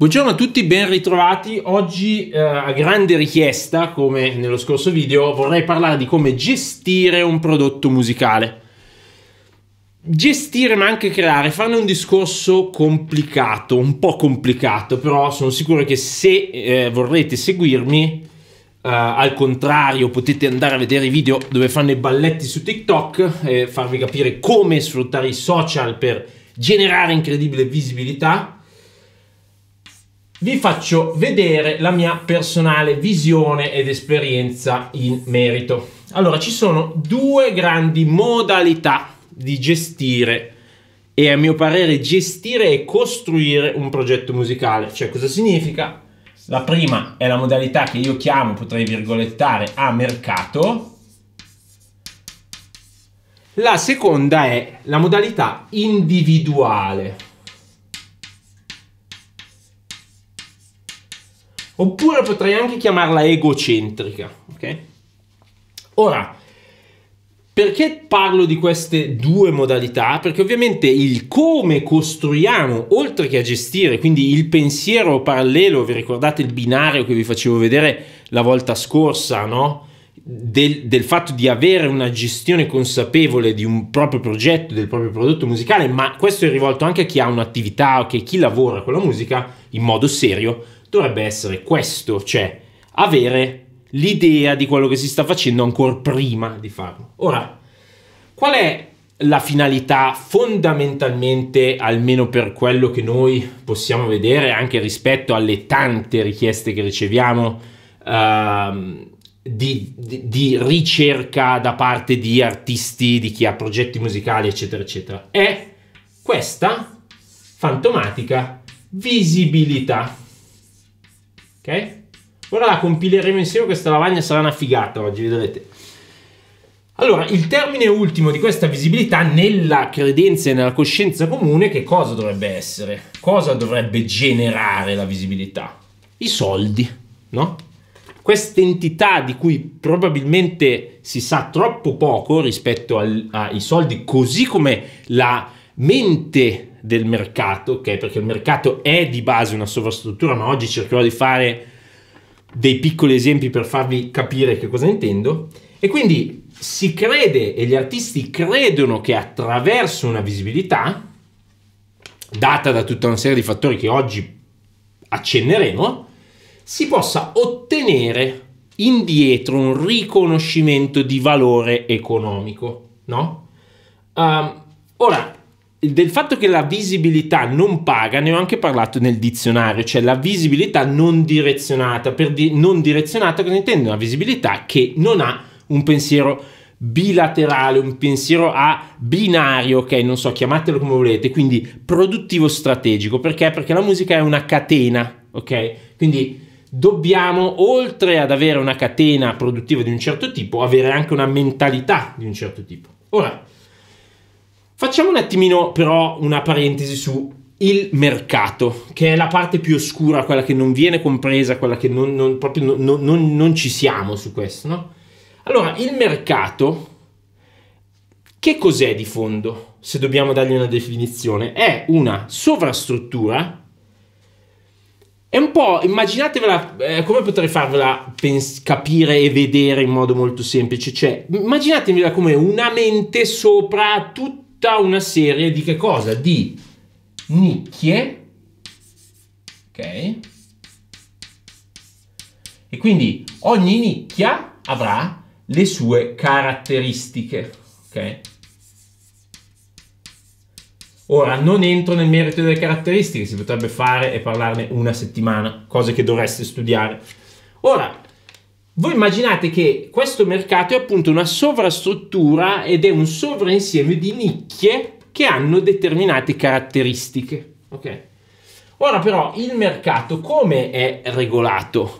Buongiorno a tutti, ben ritrovati. Oggi eh, a grande richiesta, come nello scorso video, vorrei parlare di come gestire un prodotto musicale. Gestire ma anche creare, farne un discorso complicato, un po' complicato, però sono sicuro che se eh, vorrete seguirmi, eh, al contrario potete andare a vedere i video dove fanno i balletti su TikTok e farvi capire come sfruttare i social per generare incredibile visibilità vi faccio vedere la mia personale visione ed esperienza in merito. Allora, ci sono due grandi modalità di gestire e a mio parere gestire e costruire un progetto musicale. Cioè, cosa significa? La prima è la modalità che io chiamo, potrei virgolettare, a mercato. La seconda è la modalità individuale. Oppure potrei anche chiamarla egocentrica, ok? Ora, perché parlo di queste due modalità? Perché ovviamente il come costruiamo, oltre che a gestire, quindi il pensiero parallelo, vi ricordate il binario che vi facevo vedere la volta scorsa, no? Del, del fatto di avere una gestione consapevole di un proprio progetto, del proprio prodotto musicale, ma questo è rivolto anche a chi ha un'attività o chi lavora con la musica in modo serio, dovrebbe essere questo, cioè avere l'idea di quello che si sta facendo ancora prima di farlo. Ora, qual è la finalità fondamentalmente, almeno per quello che noi possiamo vedere, anche rispetto alle tante richieste che riceviamo, uh, di, di, di ricerca da parte di artisti, di chi ha progetti musicali, eccetera, eccetera, è questa fantomatica visibilità. Ok? Ora la compileremo insieme, questa lavagna sarà una figata oggi, vedrete. Allora, il termine ultimo di questa visibilità nella credenza e nella coscienza comune che cosa dovrebbe essere? Cosa dovrebbe generare la visibilità? I soldi, no? Questa entità di cui probabilmente si sa troppo poco rispetto al, ai soldi, così come la mente del mercato, ok? Perché il mercato è di base una sovrastruttura, ma oggi cercherò di fare dei piccoli esempi per farvi capire che cosa intendo. E quindi si crede e gli artisti credono che attraverso una visibilità, data da tutta una serie di fattori che oggi accenneremo, si possa ottenere indietro un riconoscimento di valore economico, no? Um, ora, del fatto che la visibilità non paga ne ho anche parlato nel dizionario, cioè la visibilità non direzionata. Per di- non direzionata cosa intendo? Una visibilità che non ha un pensiero bilaterale, un pensiero a binario, ok, non so, chiamatelo come volete, quindi produttivo strategico, perché? Perché la musica è una catena, ok? Quindi dobbiamo, oltre ad avere una catena produttiva di un certo tipo, avere anche una mentalità di un certo tipo. Ora, Facciamo un attimino però una parentesi su il mercato, che è la parte più oscura, quella che non viene compresa, quella che non, non proprio non, non, non, ci siamo su questo, no? Allora, il mercato, che cos'è di fondo, se dobbiamo dargli una definizione? È una sovrastruttura, è un po', immaginatevela, eh, come potrei farvela pens- capire e vedere in modo molto semplice, cioè, immaginatevela come una mente sopra tutto tutta una serie di che cosa? Di nicchie, ok? E quindi ogni nicchia avrà le sue caratteristiche, ok? Ora, non entro nel merito delle caratteristiche, si potrebbe fare e parlarne una settimana, cose che dovreste studiare. Ora, voi immaginate che questo mercato è appunto una sovrastruttura ed è un sovrainsieme di nicchie che hanno determinate caratteristiche. Ok? Ora però il mercato come è regolato?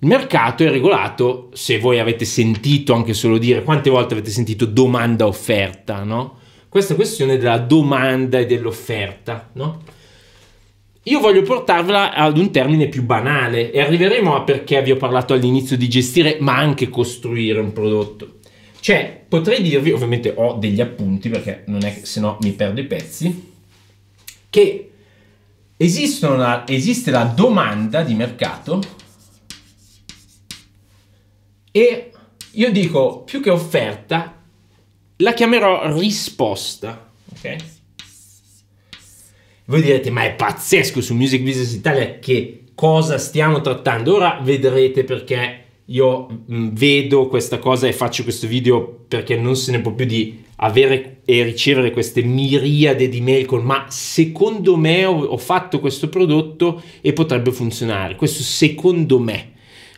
Il mercato è regolato, se voi avete sentito anche solo dire, quante volte avete sentito domanda-offerta, no? Questa questione della domanda e dell'offerta, no? Io voglio portarla ad un termine più banale e arriveremo a perché vi ho parlato all'inizio di gestire, ma anche costruire un prodotto. Cioè, potrei dirvi, ovviamente ho degli appunti perché non è che se no mi perdo i pezzi, che la, esiste la domanda di mercato e io dico più che offerta, la chiamerò risposta. Ok? Voi direte, ma è pazzesco su Music Business Italia che cosa stiamo trattando? Ora vedrete perché io mm, vedo questa cosa e faccio questo video perché non se ne può più di avere e ricevere queste miriade di mail con ma secondo me ho, ho fatto questo prodotto e potrebbe funzionare. Questo secondo me,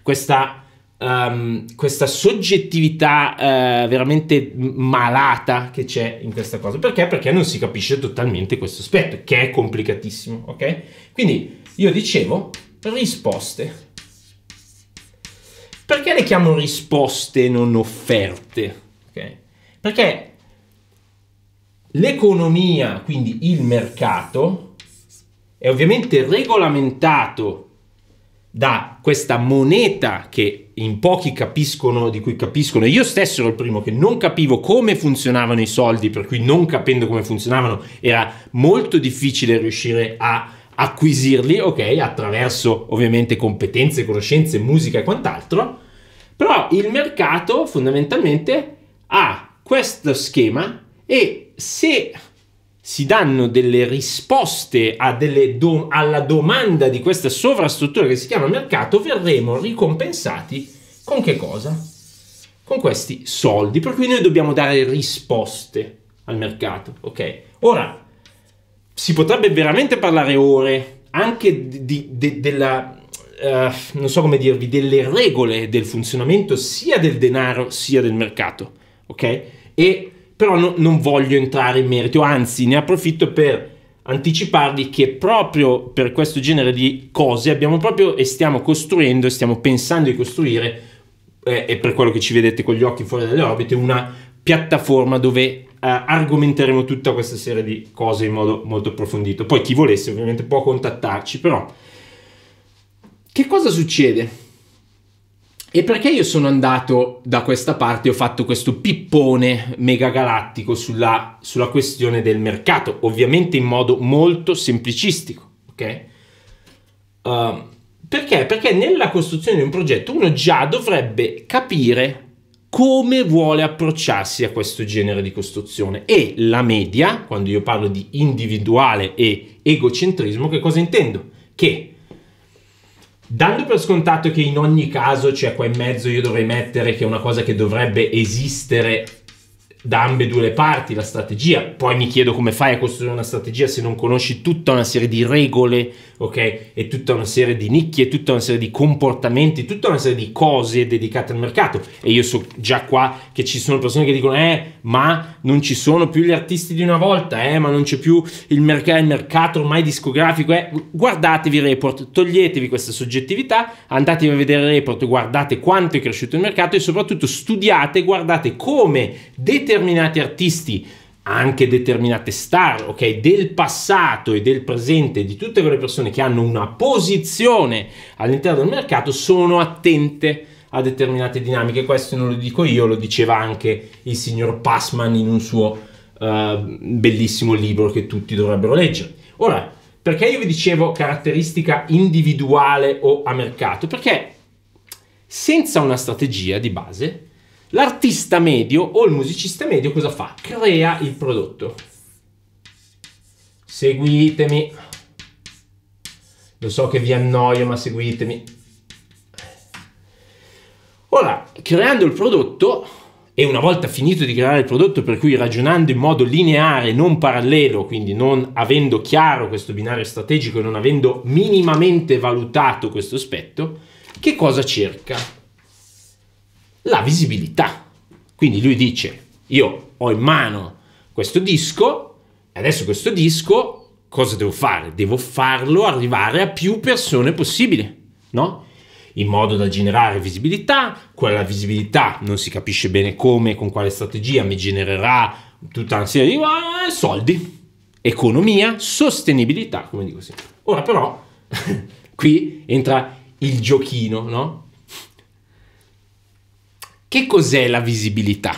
questa um, questa soggettività uh, veramente malata che c'è in questa cosa. Perché? Perché non si capisce totalmente questo aspetto, che è complicatissimo, ok? Quindi io dicevo risposte. Perché le chiamo risposte e non offerte? Okay? Perché l'economia, quindi il mercato, è ovviamente regolamentato da questa moneta che in pochi capiscono, di cui capiscono, io stesso ero il primo che non capivo come funzionavano i soldi, per cui non capendo come funzionavano era molto difficile riuscire a acquisirli, ok, attraverso ovviamente competenze, conoscenze, musica e quant'altro, però il mercato fondamentalmente ha questo schema e se si danno delle risposte delle do- alla domanda di questa sovrastruttura che si chiama mercato, verremo ricompensati con che cosa? Con questi soldi. Per cui noi dobbiamo dare risposte al mercato, ok? Ora, si potrebbe veramente parlare ore anche di, di, della, uh, non so come dirvi, delle regole del funzionamento sia del denaro sia del mercato, ok? E però no, non voglio entrare in merito, anzi ne approfitto per anticiparvi che proprio per questo genere di cose abbiamo proprio e stiamo costruendo e stiamo pensando di costruire, eh, e per quello che ci vedete con gli occhi fuori dalle orbite, una piattaforma dove eh, argomenteremo tutta questa serie di cose in modo molto approfondito. Poi chi volesse ovviamente può contattarci, però che cosa succede? E perché io sono andato da questa parte e ho fatto questo pippone megagalattico sulla, sulla questione del mercato, ovviamente in modo molto semplicistico, ok? Uh, perché? Perché nella costruzione di un progetto uno già dovrebbe capire come vuole approcciarsi a questo genere di costruzione e la media, quando io parlo di individuale e egocentrismo, che cosa intendo? Che Dando per scontato che in ogni caso, cioè qua in mezzo io dovrei mettere che è una cosa che dovrebbe esistere da ambedue le parti la strategia. Poi mi chiedo come fai a costruire una strategia se non conosci tutta una serie di regole, ok? E tutta una serie di nicchie, tutta una serie di comportamenti, tutta una serie di cose dedicate al mercato. E io so già qua che ci sono persone che dicono, eh, ma non ci sono più gli artisti di una volta, eh, ma non c'è più il, merc- il mercato ormai discografico. Eh. Guardatevi i report, toglietevi questa soggettività, andatevi a vedere i report, guardate quanto è cresciuto il mercato e soprattutto studiate, guardate come determinare determinati artisti, anche determinate star, ok, del passato e del presente, di tutte quelle persone che hanno una posizione all'interno del mercato, sono attente a determinate dinamiche. Questo non lo dico io, lo diceva anche il signor Passman in un suo uh, bellissimo libro che tutti dovrebbero leggere. Ora, perché io vi dicevo caratteristica individuale o a mercato? Perché senza una strategia di base L'artista medio o il musicista medio cosa fa? Crea il prodotto. Seguitemi. Lo so che vi annoio, ma seguitemi. Ora, creando il prodotto, e una volta finito di creare il prodotto, per cui ragionando in modo lineare, non parallelo, quindi non avendo chiaro questo binario strategico e non avendo minimamente valutato questo aspetto, che cosa cerca? la visibilità. Quindi lui dice, io ho in mano questo disco, adesso questo disco cosa devo fare? Devo farlo arrivare a più persone possibile, no? In modo da generare visibilità, quella visibilità non si capisce bene come, con quale strategia, mi genererà tutta una serie di eh, soldi, economia, sostenibilità, come dico sempre. Ora però, qui entra il giochino, no? Che cos'è la visibilità?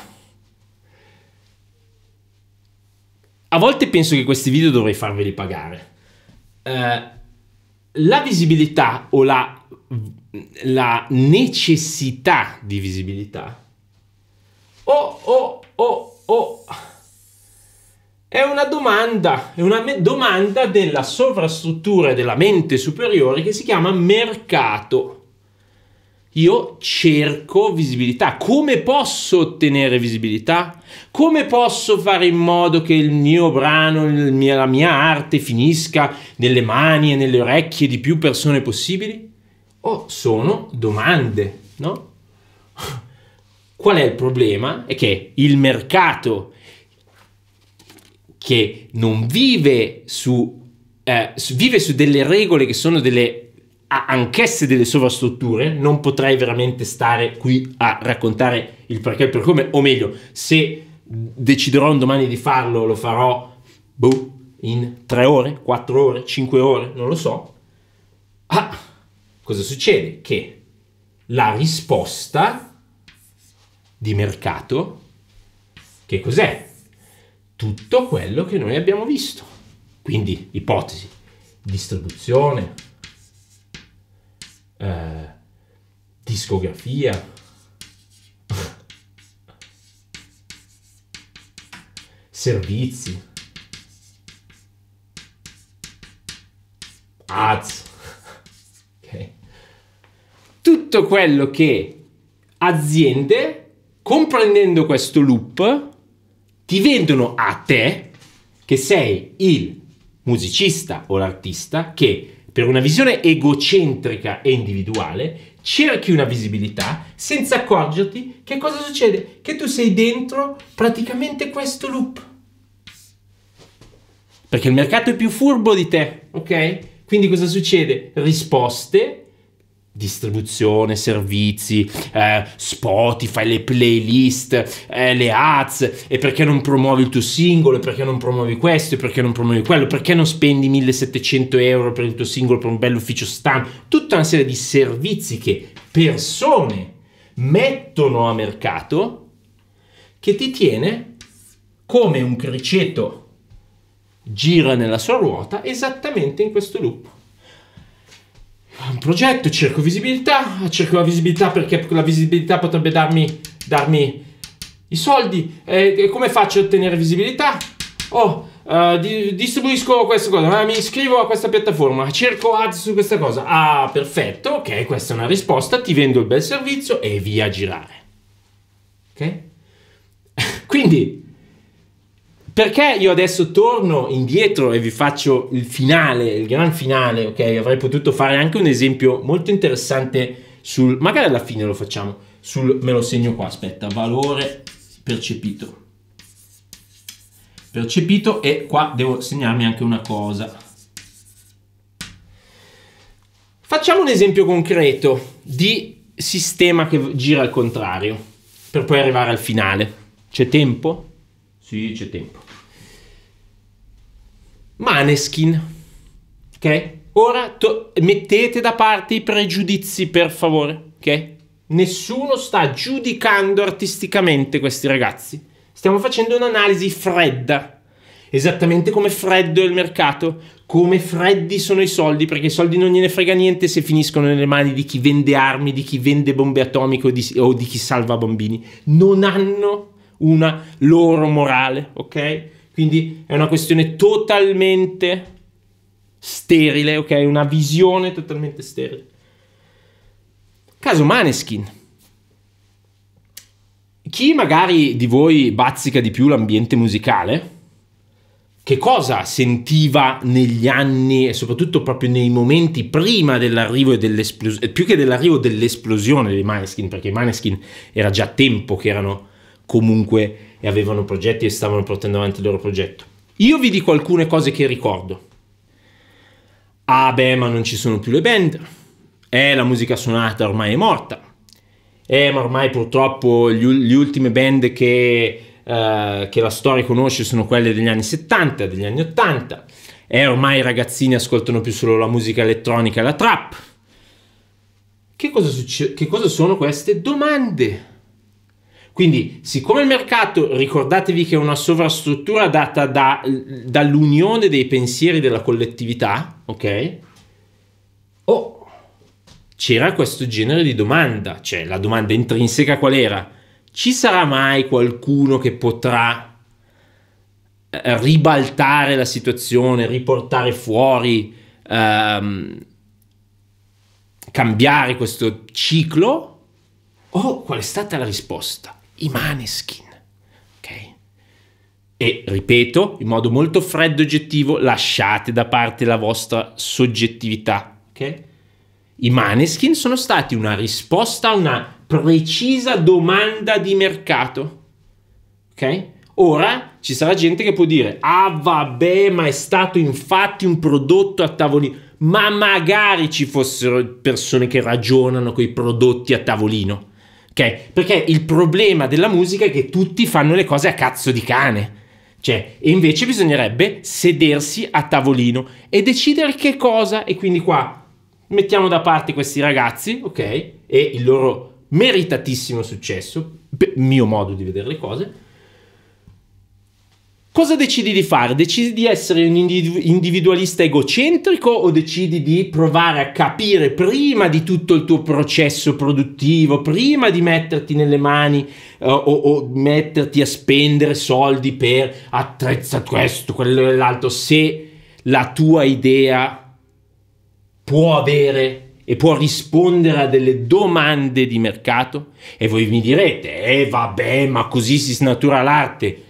A volte penso che questi video dovrei farveli pagare. Eh, la visibilità o la, la necessità di visibilità o, oh, oh, oh, è una domanda, è una domanda della sovrastruttura della mente superiore che si chiama mercato io cerco visibilità. Come posso ottenere visibilità? Come posso fare in modo che il mio brano, il mia, la mia arte finisca nelle mani e nelle orecchie di più persone possibili? oh, sono domande, no? Qual è il problema? È che il mercato che non vive su, eh, vive su delle regole che sono delle ha anch'esse delle sovrastrutture, non potrei veramente stare qui a raccontare il perché e per come, o meglio, se deciderò un domani di farlo, lo farò boh, in 3 ore, 4 ore, 5 ore, non lo so. Ah, cosa succede? Che la risposta di mercato, che cos'è? Tutto quello che noi abbiamo visto. Quindi ipotesi, distribuzione, eh, discografia. Servizi. Ads. okay. Tutto quello che aziende, comprendendo questo loop, ti vendono a te, che sei il musicista o l'artista, che per una visione egocentrica e individuale, cerchi una visibilità senza accorgerti che cosa succede? Che tu sei dentro praticamente questo loop. Perché il mercato è più furbo di te, ok? Quindi cosa succede? Risposte distribuzione, servizi, eh, Spotify, le playlist, eh, le ads, e perché non promuovi il tuo singolo, e perché non promuovi questo, e perché non promuovi quello, perché non spendi 1700 euro per il tuo singolo, per un bel ufficio stampa, tutta una serie di servizi che persone mettono a mercato che ti tiene come un criceto gira nella sua ruota esattamente in questo loop un progetto, cerco visibilità, cerco la visibilità perché la visibilità potrebbe darmi, darmi i soldi. E, e come faccio a ottenere visibilità? Oh, uh, di, distribuisco questa cosa, eh, mi iscrivo a questa piattaforma, cerco ads su questa cosa. Ah, perfetto, ok, questa è una risposta, ti vendo il bel servizio e via a girare. Ok? Quindi perché io adesso torno indietro e vi faccio il finale, il gran finale, ok? Avrei potuto fare anche un esempio molto interessante sul, magari alla fine lo facciamo, sul, me lo segno qua, aspetta, valore percepito. Percepito e qua devo segnarmi anche una cosa. Facciamo un esempio concreto di sistema che gira al contrario, per poi arrivare al finale. C'è tempo? Sì, c'è tempo. Maneskin. Ok? Ora to- mettete da parte i pregiudizi, per favore. Ok? Nessuno sta giudicando artisticamente questi ragazzi. Stiamo facendo un'analisi fredda. Esattamente come freddo è il mercato, come freddi sono i soldi, perché i soldi non gliene frega niente se finiscono nelle mani di chi vende armi, di chi vende bombe atomiche o di, o di chi salva bambini. Non hanno una loro morale, ok? Quindi è una questione totalmente sterile, ok? Una visione totalmente sterile. Caso Maneskin. Chi magari di voi bazzica di più l'ambiente musicale, che cosa sentiva negli anni e soprattutto proprio nei momenti prima dell'arrivo e dell'esplosione, più che dell'arrivo dell'esplosione dei Maneskin, perché i Maneskin era già tempo che erano comunque e avevano progetti e stavano portando avanti il loro progetto. Io vi dico alcune cose che ricordo. Ah beh, ma non ci sono più le band. Eh, la musica suonata ormai è morta. Eh, ma ormai purtroppo le ultime band che, eh, che la storia conosce sono quelle degli anni 70, degli anni 80. Eh, ormai i ragazzini ascoltano più solo la musica elettronica e la trap. Che cosa, succe- che cosa sono queste domande? Quindi, siccome il mercato, ricordatevi che è una sovrastruttura data da, dall'unione dei pensieri della collettività, ok? Oh, c'era questo genere di domanda, cioè la domanda intrinseca qual era? Ci sarà mai qualcuno che potrà eh, ribaltare la situazione, riportare fuori, ehm, cambiare questo ciclo? Oh, qual è stata la risposta? i maneskin. Ok? E ripeto, in modo molto freddo e oggettivo, lasciate da parte la vostra soggettività. Ok? I maneskin sono stati una risposta a una precisa domanda di mercato. Ok? Ora ci sarà gente che può dire: Ah, vabbè, ma è stato infatti un prodotto a tavolino. Ma magari ci fossero persone che ragionano con i prodotti a tavolino. Perché il problema della musica è che tutti fanno le cose a cazzo di cane. Cioè, e invece bisognerebbe sedersi a tavolino e decidere che cosa. E quindi qua mettiamo da parte questi ragazzi, ok? E il loro meritatissimo successo, mio modo di vedere le cose cosa decidi di fare? Decidi di essere un individualista egocentrico o decidi di provare a capire prima di tutto il tuo processo produttivo, prima di metterti nelle mani uh, o, o, metterti a spendere soldi per attrezza questo, quello e l'altro, se la tua idea può avere e può rispondere a delle domande di mercato? E voi mi direte, eh vabbè, ma così si snatura l'arte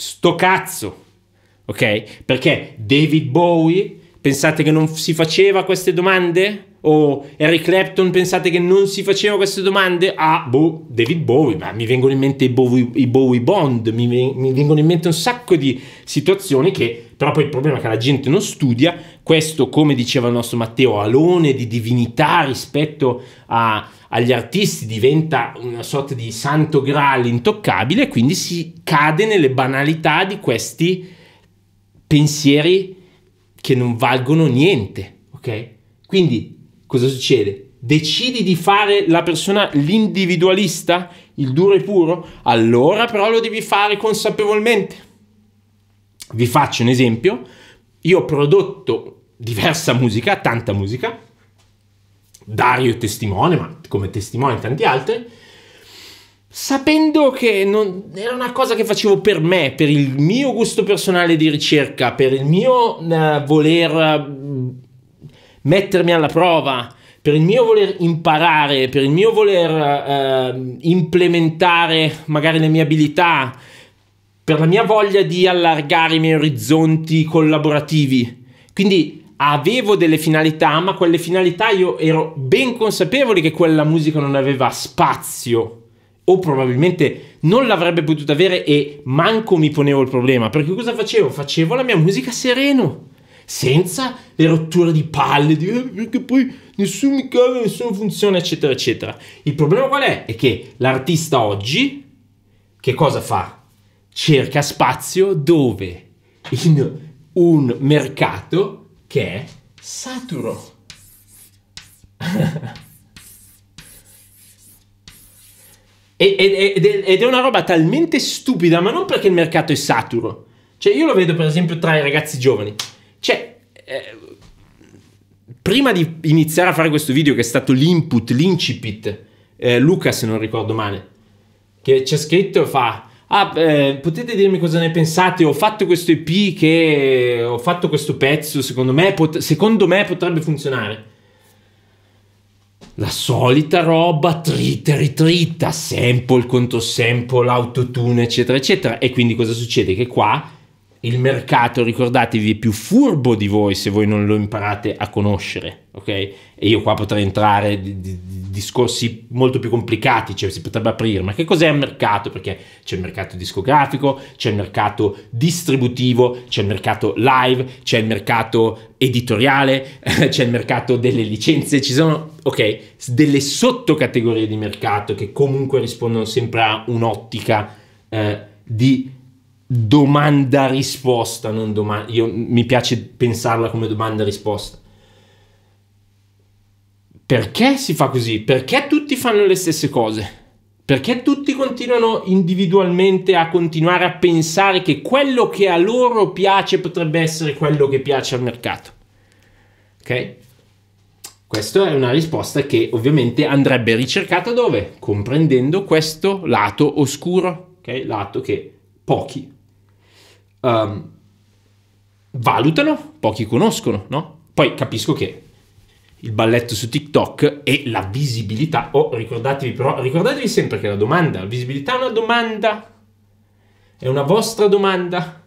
sto cazzo, ok? Perché David Bowie, pensate che non si faceva queste domande? O Eric Clapton, pensate che non si faceva queste domande? Ah, boh, David Bowie, ma mi vengono in mente i Bowie, i Bowie Bond, mi, mi vengono in mente un sacco di situazioni che però poi il problema è che la gente non studia, questo come diceva il nostro Matteo, alone di divinità rispetto a, agli artisti diventa una sorta di santo graal intoccabile, quindi si cade nelle banalità di questi pensieri che non valgono niente, ok? Quindi cosa succede? Decidi di fare la persona l'individualista, il duro e puro? Allora però lo devi fare consapevolmente vi faccio un esempio, io ho prodotto diversa musica, tanta musica, Dario testimone, ma come testimone tanti altri, sapendo che non, era una cosa che facevo per me, per il mio gusto personale di ricerca, per il mio eh, voler mm, mettermi alla prova, per il mio voler imparare, per il mio voler eh, implementare magari le mie abilità, per la mia voglia di allargare i miei orizzonti collaborativi. Quindi avevo delle finalità, ma quelle finalità io ero ben consapevole che quella musica non aveva spazio o probabilmente non l'avrebbe potuta avere e manco mi ponevo il problema, perché cosa facevo? Facevo la mia musica sereno, senza le rotture di palle, di, eh, perché poi nessuno mi cava, nessuno funziona, eccetera, eccetera. Il problema qual è? È che l'artista oggi che cosa fa? cerca spazio dove? In un mercato che è saturo. Ed è una roba talmente stupida, ma non perché il mercato è saturo. Cioè, io lo vedo per esempio tra i ragazzi giovani. Cioè, eh, prima di iniziare a fare questo video, che è stato l'input, l'incipit, eh, Luca, se non ricordo male, che c'è scritto e fa ah, eh, potete dirmi cosa ne pensate, ho fatto questo EP che ho fatto questo pezzo, secondo me, pot- secondo me potrebbe funzionare. La solita roba, trita, ritrita, sample contro sample, autotune, eccetera, eccetera. E quindi cosa succede? Che qua il mercato, ricordatevi, è più furbo di voi se voi non lo imparate a conoscere, ok? E io qua potrei entrare di, di, di discorsi molto più complicati, cioè si potrebbe aprire, ma che cos'è il mercato? Perché c'è il mercato discografico, c'è il mercato distributivo, c'è il mercato live, c'è il mercato editoriale, c'è il mercato delle licenze, ci sono, ok, delle sottocategorie di mercato che comunque rispondono sempre a un'ottica eh, di domanda risposta, non domanda. Io mi piace pensarla come domanda risposta. Perché si fa così? Perché tutti fanno le stesse cose? Perché tutti continuano individualmente a continuare a pensare che quello che a loro piace potrebbe essere quello che piace al mercato? Ok? Questa è una risposta che ovviamente andrebbe ricercata dove? Comprendendo questo lato oscuro, ok? Lato che pochi um, valutano, pochi conoscono, no? Poi capisco che il balletto su TikTok e la visibilità. Oh, ricordatevi però, ricordatevi sempre che la domanda, la visibilità è una domanda, è una vostra domanda.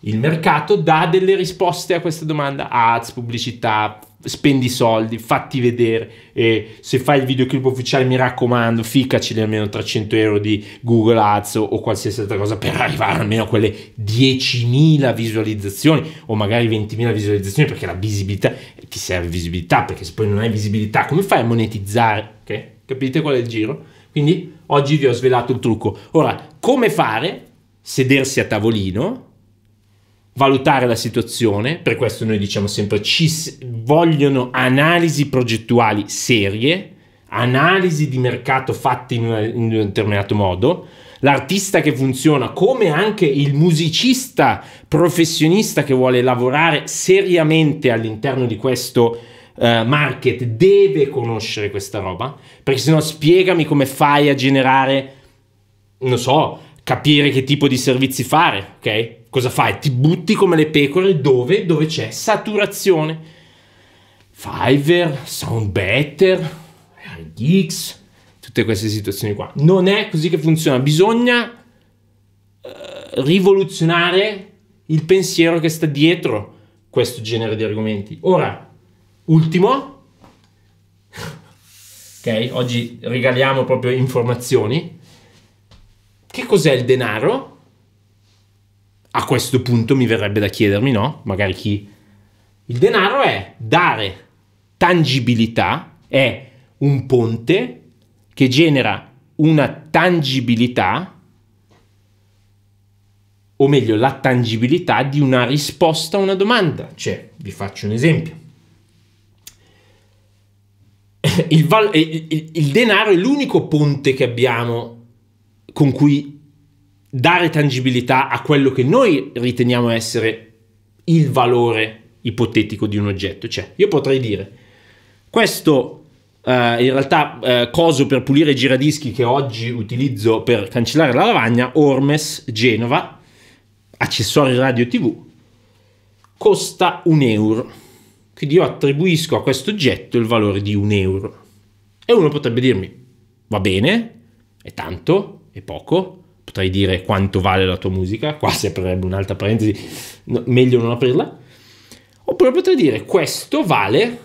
Il mercato dà delle risposte a questa domanda, ads, pubblicità, spendi soldi, fatti vedere. E se fai il videoclip ufficiale, mi raccomando, ficcaci almeno 300 euro di Google Ads o, qualsiasi altra cosa per arrivare almeno a quelle 10.000 visualizzazioni o magari 20.000 visualizzazioni perché la visibilità ti serve visibilità perché se poi non hai visibilità, come fai a monetizzare? Okay? Capite qual è il giro? Quindi oggi vi ho svelato il trucco. Ora, come fare? Sedersi a tavolino valutare la situazione, per questo noi diciamo sempre ci vogliono analisi progettuali serie, analisi di mercato fatte in, una, in un determinato modo, l'artista che funziona, come anche il musicista professionista che vuole lavorare seriamente all'interno di questo Uh, market deve conoscere questa roba, perché se no spiegami come fai a generare, non so, capire che tipo di servizi fare, ok? Cosa fai? Ti butti come le pecore dove? Dove c'è saturazione. Fiverr, Soundbetter, Geeks, tutte queste situazioni qua. Non è così che funziona. Bisogna eh, rivoluzionare il pensiero che sta dietro questo genere di argomenti. Ora, ultimo, ok, oggi regaliamo proprio informazioni. Che cos'è il denaro? A questo punto mi verrebbe da chiedermi, no? Magari chi... Il denaro è dare tangibilità, è un ponte che genera una tangibilità, o meglio la tangibilità di una risposta a una domanda. Cioè, vi faccio un esempio. Il, val- il, il denaro è l'unico ponte che abbiamo con cui dare tangibilità a quello che noi riteniamo essere il valore ipotetico di un oggetto. Cioè, io potrei dire, questo Uh, in realtà uh, coso per pulire i giradischi che oggi utilizzo per cancellare la lavagna, Ormes Genova, accessori radio tv, costa un euro. Quindi io attribuisco a questo oggetto il valore di un euro. E uno potrebbe dirmi, va bene, è tanto, è poco, potrei dire quanto vale la tua musica, qua si aprirebbe un'altra parentesi, no, meglio non aprirla, oppure potrei dire questo vale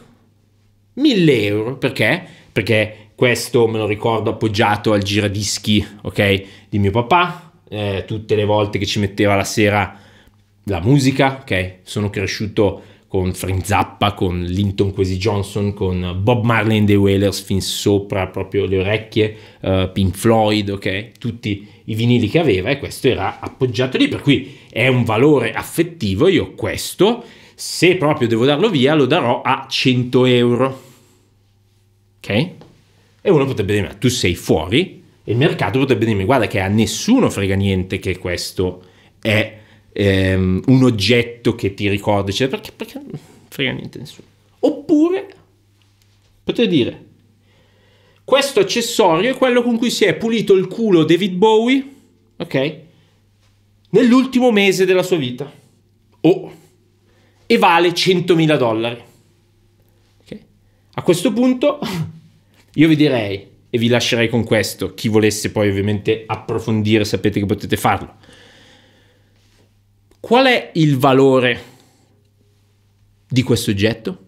1000 euro, perché? Perché questo me lo ricordo appoggiato al giradischi, ok, di mio papà, eh, tutte le volte che ci metteva la sera la musica, ok, sono cresciuto con Frank Zappa, con Linton Quasi Johnson, con Bob Marley and the Wailers fin sopra proprio le orecchie, uh, Pink Floyd, ok? Tutti i vinili che aveva e questo era appoggiato lì, per cui è un valore affettivo, io questo, se proprio devo darlo via, lo darò a 100 euro. Ok? E uno potrebbe dire, ma tu sei fuori, e il mercato potrebbe dirmi, guarda che a nessuno frega niente che questo è ehm, un oggetto che ti ricorda, eccetera, perché, perché non frega niente a nessuno. Oppure potrei dire, questo accessorio è quello con cui si è pulito il culo David Bowie, ok? Nell'ultimo mese della sua vita. Oh, e vale 100.000 dollari. Okay. A questo punto io vi direi, e vi lascerei con questo, chi volesse poi ovviamente approfondire sapete che potete farlo. Qual è il valore di questo oggetto?